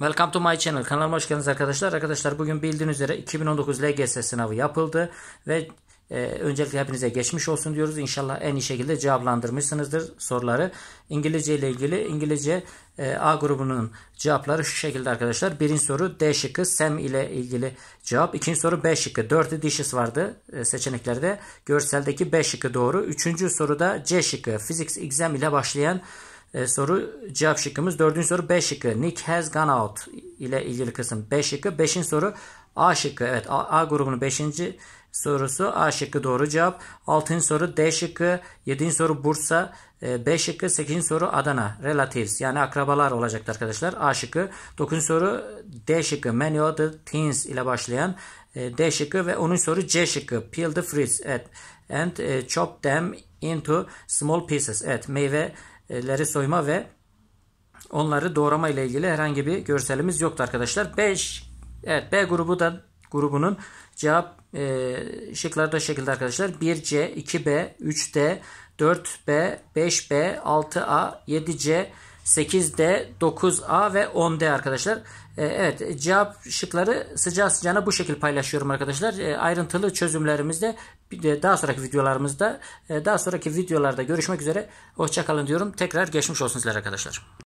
Welcome to my channel. Kanalıma hoş geldiniz arkadaşlar. Arkadaşlar bugün bildiğiniz üzere 2019 LGS sınavı yapıldı ve e, öncelikle hepinize geçmiş olsun diyoruz. İnşallah en iyi şekilde cevaplandırmışsınızdır soruları. İngilizce ile ilgili İngilizce e, A grubunun cevapları şu şekilde arkadaşlar. Birinci soru D şıkkı SEM ile ilgili cevap. İkinci soru B şıkkı. Dörtlü dişis vardı e, seçeneklerde. Görseldeki B şıkkı doğru. Üçüncü soruda C şıkkı. Physics exam ile başlayan e, soru cevap şıkkımız. Dördüncü soru B şıkkı. Nick has gone out ile ilgili kısım. B şıkkı. Beşinci soru A şıkkı. Evet A, A grubunun beşinci sorusu A şıkkı doğru cevap. Altıncı soru D şıkkı. Yedinci soru Bursa. E, şıkkı. Sekizinci soru Adana. Relatives yani akrabalar olacaktı arkadaşlar. A şıkkı. Dokuzuncu soru D şıkkı. Many of things ile başlayan e, D şıkkı ve onun soru C şıkkı. Peel the fruits at and e, chop them into small pieces. Evet meyve leri soyma ve onları doğrama ile ilgili herhangi bir görselimiz yoktu arkadaşlar. 5 evet B grubu da grubunun cevap e, şıkları da şekilde arkadaşlar. 1C, 2B, 3D, 4B, 5B, 6A, 7C, 8D, 9A ve 10D arkadaşlar. E, evet cevap şıkları sıcağı sıcağına bu şekil paylaşıyorum arkadaşlar. E, ayrıntılı çözümlerimizde daha sonraki videolarımızda e, daha sonraki videolarda görüşmek üzere. Hoşçakalın diyorum. Tekrar geçmiş olsun sizler arkadaşlar.